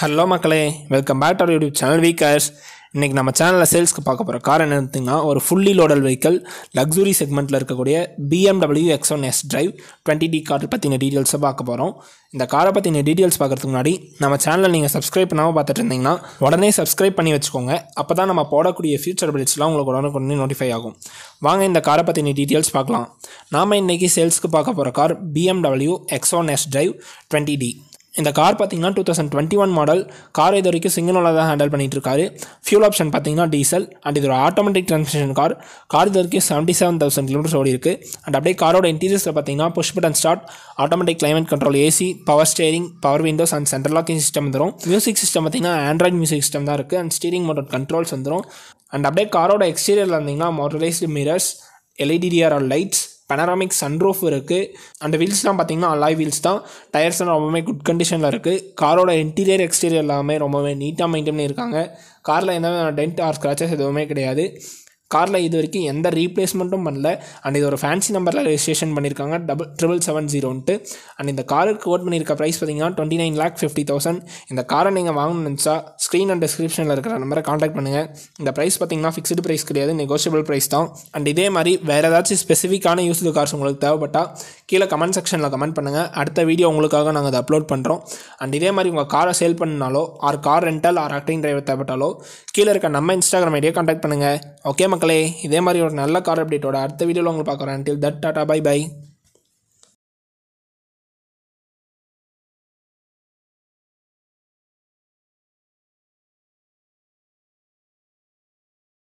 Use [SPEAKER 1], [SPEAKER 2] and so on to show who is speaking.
[SPEAKER 1] hello மக்களே welcome back to YouTube channel வீக்கர்ஸ் இன்றைக்கி நம்ம சேனலில் சேல்ஸ்க்கு பார்க்க போகிற கார் என்ன ஒரு ஃபுல்லி லோடல் வெஹிக்கல் லக்ஸுரி செக்மெண்ட்டில் இருக்கக்கூடிய BMW X one S drive twenty D car பற்றின டீட்டெயில்ஸை பார்க்க போகிறோம் இந்த காரை பற்றின டீட்டெயில்ஸ் பார்க்குறதுக்கு முன்னாடி நம்ம சேனலில் நீங்கள் சப்ஸ்கிரைப் பண்ணாமல் பார்த்துட்டு இருந்தீங்கன்னா உடனே சப்ஸ்கிரைப் பண்ணி வச்சுக்கோங்க அப்போ தான் நம்ம போடக்கூடிய ஃபியூச்சர் அப்டேட்ஸ்லாம் உங்களுக்கு உடனே கொண்டு நோட்டிஃபை ஆகும் வாங்க இந்த காரை பற்றின டீட்டெயில்ஸ் பார்க்கலாம் நாம் இன்றைக்கி சேல்ஸ்க்கு பார்க்க போகிற car BMW X one S drive twenty D இந்த கார் பார்த்தீங்கன்னா two thousand twenty one model car இது வரைக்கும் சிங்கிள் ஓனர் தான் ஹேண்டில் பண்ணிகிட்டு இருக்காரு ஃபியூல் ஆப்ஷன் பார்த்தீங்கன்னா டீசல் அண்ட் இது ஒரு ஆட்டோமேட்டிக் ட்ரான்ஸ்மிஷன் கார் கார் இது வரைக்கும் செவன்ட்டி செவன் தௌசண்ட் கிலோமீட்டர்ஸ் ஓடி இருக்கு அண்ட் அப்படியே காரோட இன்டீரியர்ஸில் பார்த்தீங்கன்னா push button start automatic climate control AC power steering power windows and central locking system வந்துடும் மியூசிக் சிஸ்டம் பார்த்தீங்கன்னா ஆண்ட்ராய்ட் மியூசிக் சிஸ்டம் தான் இருக்குது அண்ட் ஸ்டீரிங் மோட்டர் கண்ட்ரோல்ஸ் வந்துடும் அண்ட் அப்படியே காரோட எக்ஸ்டீரியரில் இருந்தீங்கன்னா மோட்டரைஸ்டு மிரர்ஸ் எல்இடிஆர் ஆர் லைட்ஸ் பனராமிக் சன்ரூஃப் இருக்குது அந்த வீல்ஸ்லாம் பார்த்திங்கன்னா அலாய் வீல்ஸ் தான் டயர்ஸ்லாம் ரொம்பவே குட் கண்டிஷனில் இருக்குது காரோட இன்டீரியர் எக்ஸ்டீரியர் எல்லாமே ரொம்பவே நீட்டாக மெயின்டைன் பண்ணியிருக்காங்க காரில் எந்த டென்ட் ஆர் ஸ்க்ராச்சஸ் எதுவுமே கிடையாது காரில் இது வரைக்கும் எந்த ரீப்ளேஸ்மெண்ட்டும் பண்ணல அண்ட் இது ஒரு ஃபேன்சி நம்பரில் ரெஜிஸ்ட்ரேஷன் பண்ணியிருக்காங்க டபுள் ட்ரிபிள் செவன் ஜீரோன்ட்டு அண்ட் இந்த காருக்கு ஓட் பண்ணியிருக்க ப்ரைஸ் பார்த்தீங்கன்னா twenty nine lakh fifty thousand இந்த காரை நீங்கள் வாங்கணும்னு நினச்சா ஸ்க்ரீன் அண்ட் டிஸ்கிரிப்ஷனில் இருக்கிற நம்பரை காண்டாக்ட் பண்ணுங்கள் இந்த ப்ரைஸ் பார்த்தீங்கன்னா ஃபிக்ஸ்டு ப்ரைஸ் கிடையாது நெகோஷியபிள் ப்ரைஸ் தான் அண்ட் இதே மாதிரி வேறு ஏதாச்சும் ஸ்பெசிஃபிக்கான யூஸ்டு கார்ஸ் உங்களுக்கு தேவைப்பட்டால் கீழே கமெண்ட் செக்ஷனில் கமெண்ட் பண்ணுங்கள் அடுத்த வீடியோ உங்களுக்காக நாங்கள் அதை அப்லோட் பண்ணுறோம் அண்ட் இதே மாதிரி உங்கள் காரை சேல் பண்ணாலோ or car rental or acting driver தேவைப்பட்டாலோ கீழே இருக்க நம்ம இன்ஸ்டாகிராம் ஐடியா காண்டாக்ட் பண்ணுங்கள் ஓகே மக்களே இதே மாதிரி ஒரு நல்ல கார் அப்டேட்டோட அடுத்த வீடியோவில் உங்களுக்கு பார்க்குறேன் till that tata bye by